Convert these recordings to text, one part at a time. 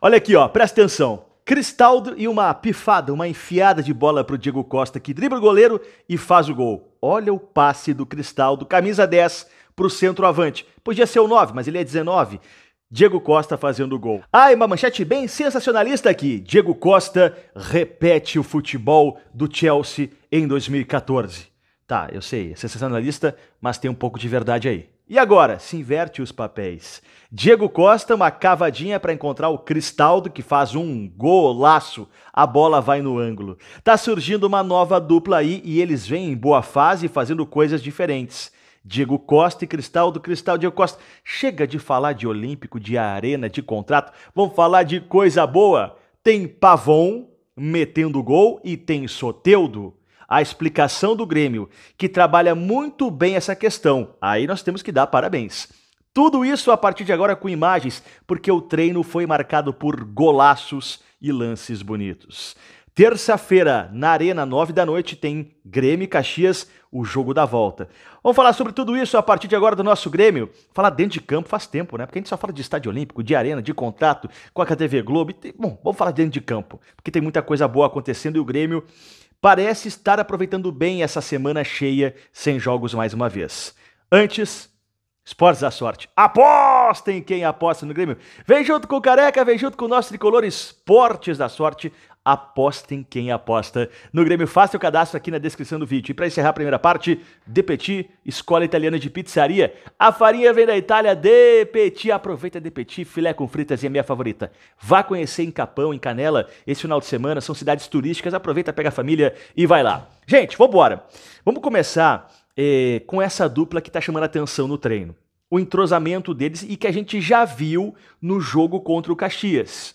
Olha aqui, ó, presta atenção. Cristaldo e uma pifada, uma enfiada de bola para o Diego Costa, que dribla o goleiro e faz o gol. Olha o passe do Cristaldo, camisa 10 para o centroavante. Podia ser o 9, mas ele é 19. Diego Costa fazendo o gol. Ah, e uma manchete bem sensacionalista aqui. Diego Costa repete o futebol do Chelsea em 2014. Tá, eu sei, é sensacionalista, mas tem um pouco de verdade aí. E agora, se inverte os papéis. Diego Costa, uma cavadinha para encontrar o Cristaldo, que faz um golaço. A bola vai no ângulo. Tá surgindo uma nova dupla aí e eles vêm em boa fase fazendo coisas diferentes. Diego Costa e Cristaldo, Cristaldo Diego Costa. Chega de falar de Olímpico, de arena, de contrato. Vamos falar de coisa boa. Tem Pavon metendo gol e tem Soteudo a explicação do Grêmio, que trabalha muito bem essa questão. Aí nós temos que dar parabéns. Tudo isso a partir de agora com imagens, porque o treino foi marcado por golaços e lances bonitos. Terça-feira, na Arena, 9 da noite, tem Grêmio e Caxias, o jogo da volta. Vamos falar sobre tudo isso a partir de agora do nosso Grêmio. Falar dentro de campo faz tempo, né? Porque a gente só fala de estádio olímpico, de arena, de contrato com a TV Globo. Bom, vamos falar dentro de campo, porque tem muita coisa boa acontecendo e o Grêmio parece estar aproveitando bem essa semana cheia sem jogos mais uma vez. Antes, Esportes da sorte. Apostem quem aposta no Grêmio. Vem junto com o Careca, vem junto com o nosso tricolor Esportes da Sorte. Apostem quem aposta no Grêmio. Faça o cadastro aqui na descrição do vídeo. E para encerrar a primeira parte, De Petit, Escola Italiana de Pizzaria. A farinha vem da Itália, De Petit. Aproveita De Petit, filé com fritas é a minha favorita. Vá conhecer em Capão, em Canela, esse final de semana. São cidades turísticas. Aproveita, pega a família e vai lá. Gente, vambora. Vamos começar é, com essa dupla que está chamando atenção no treino. O entrosamento deles e que a gente já viu no jogo contra o Caxias.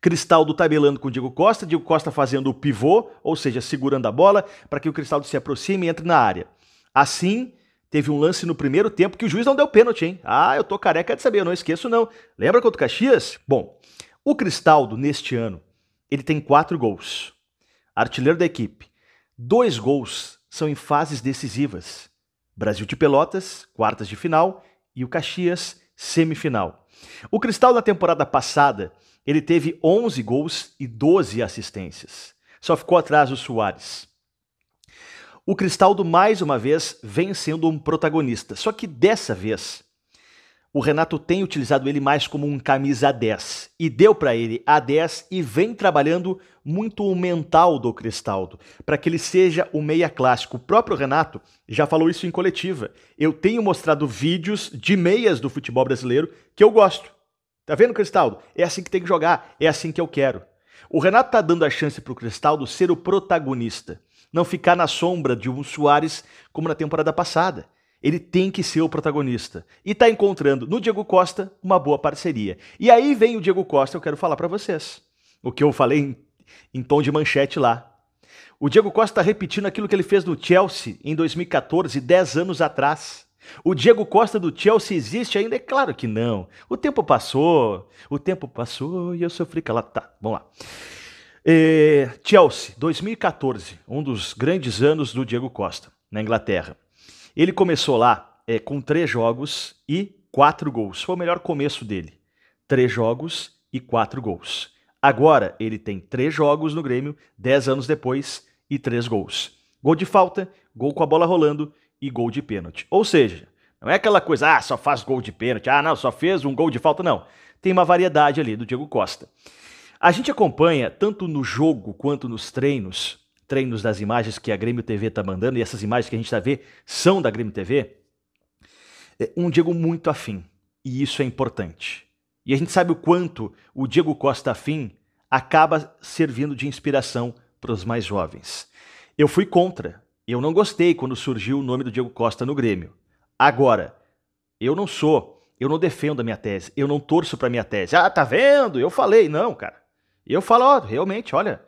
Cristaldo tabelando com o Diego Costa, Diego Costa fazendo o pivô, ou seja, segurando a bola para que o Cristaldo se aproxime e entre na área. Assim, teve um lance no primeiro tempo que o juiz não deu pênalti, hein? Ah, eu tô careca de saber, eu não esqueço não. Lembra contra o Caxias? Bom, o Cristaldo neste ano, ele tem quatro gols. Artilheiro da equipe. Dois gols são em fases decisivas. Brasil de Pelotas, quartas de final, e o Caxias, semifinal. O Cristal na temporada passada, ele teve 11 gols e 12 assistências. Só ficou atrás o Soares. O Cristaldo mais uma vez vem sendo um protagonista, só que dessa vez o Renato tem utilizado ele mais como um camisa 10 e deu para ele a 10 e vem trabalhando muito o mental do Cristaldo, para que ele seja o meia clássico. O próprio Renato já falou isso em coletiva. Eu tenho mostrado vídeos de meias do futebol brasileiro que eu gosto. Tá vendo, Cristaldo? É assim que tem que jogar, é assim que eu quero. O Renato tá dando a chance pro Cristaldo ser o protagonista, não ficar na sombra de um Soares como na temporada passada. Ele tem que ser o protagonista. E está encontrando no Diego Costa uma boa parceria. E aí vem o Diego Costa, eu quero falar para vocês. O que eu falei em, em tom de manchete lá. O Diego Costa está repetindo aquilo que ele fez no Chelsea em 2014, 10 anos atrás. O Diego Costa do Chelsea existe ainda? É claro que não. O tempo passou, o tempo passou e eu sofri calado. Tá, vamos lá. É, Chelsea, 2014, um dos grandes anos do Diego Costa na Inglaterra. Ele começou lá é, com três jogos e quatro gols. Foi o melhor começo dele. Três jogos e quatro gols. Agora ele tem três jogos no Grêmio, dez anos depois, e três gols. Gol de falta, gol com a bola rolando e gol de pênalti. Ou seja, não é aquela coisa, ah, só faz gol de pênalti, ah, não, só fez um gol de falta, não. Tem uma variedade ali do Diego Costa. A gente acompanha, tanto no jogo quanto nos treinos, treinos das imagens que a Grêmio TV está mandando, e essas imagens que a gente está vendo são da Grêmio TV, é, um Diego muito afim. E isso é importante. E a gente sabe o quanto o Diego Costa afim acaba servindo de inspiração para os mais jovens. Eu fui contra. Eu não gostei quando surgiu o nome do Diego Costa no Grêmio. Agora, eu não sou, eu não defendo a minha tese, eu não torço para minha tese. Ah, tá vendo? Eu falei, não, cara. Eu falo, ó, realmente, olha,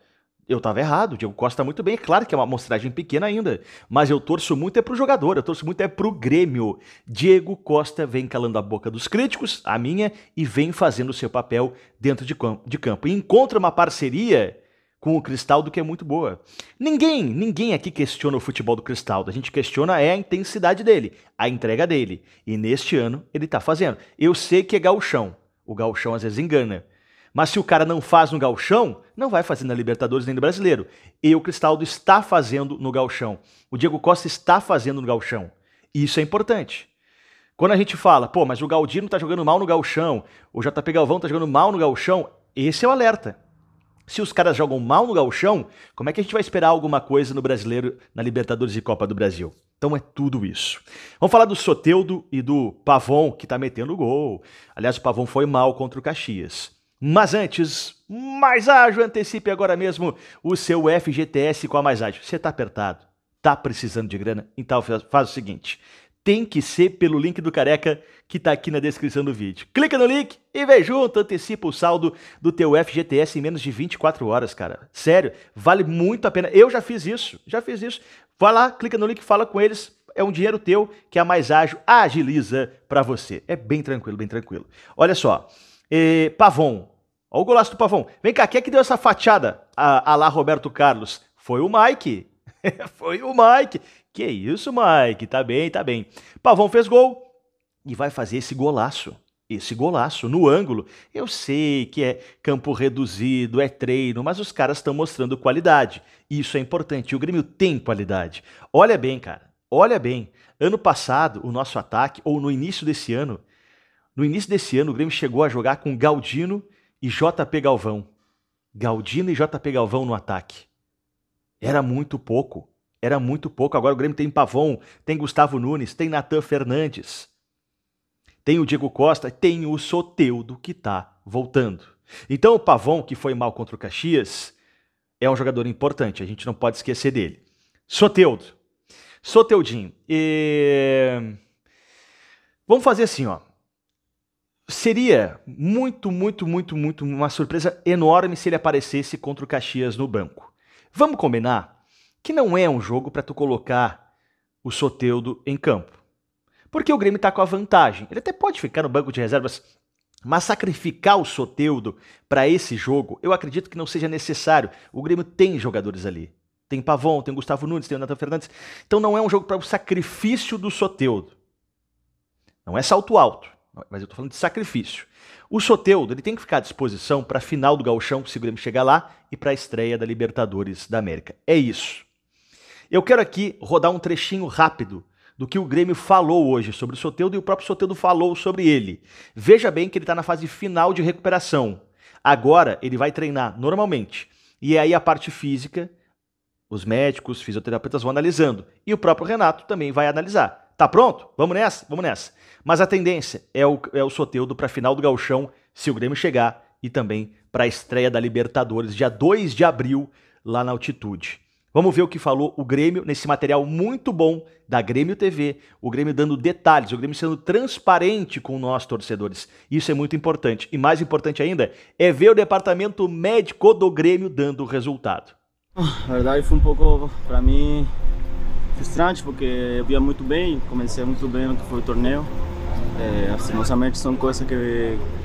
eu tava errado, o Diego Costa muito bem. É claro que é uma amostragem pequena ainda, mas eu torço muito é pro jogador, eu torço muito é pro Grêmio. Diego Costa vem calando a boca dos críticos, a minha, e vem fazendo o seu papel dentro de, de campo. E encontra uma parceria com o Cristaldo que é muito boa. Ninguém, ninguém aqui questiona o futebol do Cristaldo. A gente questiona é a intensidade dele, a entrega dele. E neste ano ele tá fazendo. Eu sei que é galchão. O galchão às vezes engana. Mas se o cara não faz no galchão, não vai fazer na Libertadores nem no Brasileiro. E o Cristaldo está fazendo no galchão. O Diego Costa está fazendo no galchão. E isso é importante. Quando a gente fala, pô, mas o Galdino tá jogando mal no galchão, o JP Galvão tá jogando mal no galchão, esse é o alerta. Se os caras jogam mal no galchão, como é que a gente vai esperar alguma coisa no Brasileiro, na Libertadores e Copa do Brasil? Então é tudo isso. Vamos falar do Soteudo e do Pavon, que está metendo gol. Aliás, o Pavon foi mal contra o Caxias. Mas antes, Mais Ágil, antecipe agora mesmo o seu FGTS com a Mais Ágil. Você está apertado, está precisando de grana, então faz o seguinte, tem que ser pelo link do Careca que está aqui na descrição do vídeo. Clica no link e vem junto, antecipa o saldo do teu FGTS em menos de 24 horas, cara. Sério, vale muito a pena. Eu já fiz isso, já fiz isso. Vai lá, clica no link, fala com eles, é um dinheiro teu que é a Mais Ágil agiliza para você. É bem tranquilo, bem tranquilo. Olha só, e Pavon. Olha o golaço do Pavon. Vem cá, quem é que deu essa fatiada? A, ah, a ah lá Roberto Carlos. Foi o Mike. Foi o Mike. Que isso, Mike. Tá bem, tá bem. Pavon fez gol e vai fazer esse golaço. Esse golaço no ângulo. Eu sei que é campo reduzido, é treino, mas os caras estão mostrando qualidade. Isso é importante. O Grêmio tem qualidade. Olha bem, cara. Olha bem. Ano passado, o nosso ataque, ou no início desse ano, no início desse ano, o Grêmio chegou a jogar com Galdino e JP Galvão. Galdino e JP Galvão no ataque. Era muito pouco. Era muito pouco. Agora o Grêmio tem Pavon, tem Gustavo Nunes, tem Natan Fernandes, tem o Diego Costa, tem o Soteudo que está voltando. Então o Pavon, que foi mal contra o Caxias, é um jogador importante, a gente não pode esquecer dele. Soteudo. Soteudinho. E... Eh, vamos fazer assim, ó. Seria muito, muito, muito, muito uma surpresa enorme se ele aparecesse contra o Caxias no banco. Vamos combinar que não é um jogo para tu colocar o Soteudo em campo. Porque o Grêmio está com a vantagem. Ele até pode ficar no banco de reservas, mas sacrificar o Soteudo para esse jogo, eu acredito que não seja necessário. O Grêmio tem jogadores ali. Tem Pavon, tem Gustavo Nunes, tem o Nathan Fernandes. Então não é um jogo para o sacrifício do Soteudo. Não é salto alto mas eu estou falando de sacrifício. O Soteudo ele tem que ficar à disposição para a final do Gauchão, se o Grêmio chegar lá, e para a estreia da Libertadores da América. É isso. Eu quero aqui rodar um trechinho rápido do que o Grêmio falou hoje sobre o Soteudo e o próprio Soteudo falou sobre ele. Veja bem que ele está na fase final de recuperação. Agora ele vai treinar normalmente. E aí a parte física, os médicos, fisioterapeutas vão analisando. E o próprio Renato também vai analisar. Tá pronto? Vamos nessa? Vamos nessa. Mas a tendência é o, é o Soteudo para final do galchão, se o Grêmio chegar, e também para a estreia da Libertadores, dia 2 de abril, lá na altitude. Vamos ver o que falou o Grêmio nesse material muito bom da Grêmio TV, o Grêmio dando detalhes, o Grêmio sendo transparente com nós torcedores. Isso é muito importante. E mais importante ainda é ver o departamento médico do Grêmio dando resultado. Na verdade, foi um pouco, para mim, frustrante porque eu via muito bem, comecei muito bem no que foi o torneio. É, assim, são coisas que,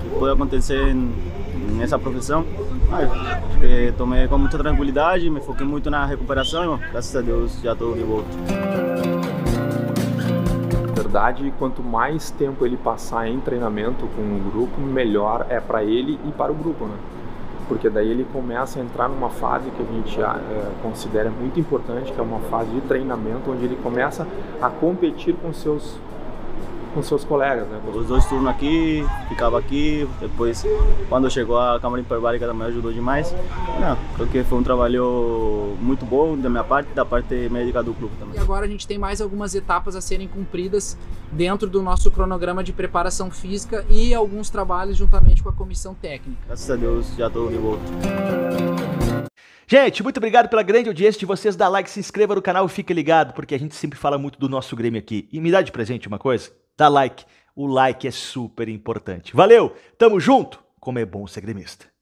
que podem acontecer nessa profissão. Mas, é, tomei com muita tranquilidade, me foquei muito na recuperação e, graças a Deus, já estou de volta. Na verdade, quanto mais tempo ele passar em treinamento com o grupo, melhor é para ele e para o grupo, né? porque daí ele começa a entrar numa fase que a gente é, considera muito importante, que é uma fase de treinamento, onde ele começa a competir com seus com seus colegas, né? Os dois turnos aqui, ficava aqui, depois quando chegou a Câmara Hiperbárica também ajudou demais. Não, porque foi um trabalho muito bom da minha parte, da parte médica do clube também. E agora a gente tem mais algumas etapas a serem cumpridas dentro do nosso cronograma de preparação física e alguns trabalhos juntamente com a comissão técnica. Graças a Deus, já estou volta. Gente, muito obrigado pela grande audiência de vocês. Dá like, se inscreva no canal e fique ligado, porque a gente sempre fala muito do nosso Grêmio aqui. E me dá de presente uma coisa: dá like. O like é super importante. Valeu, tamo junto. Como é bom ser gremista.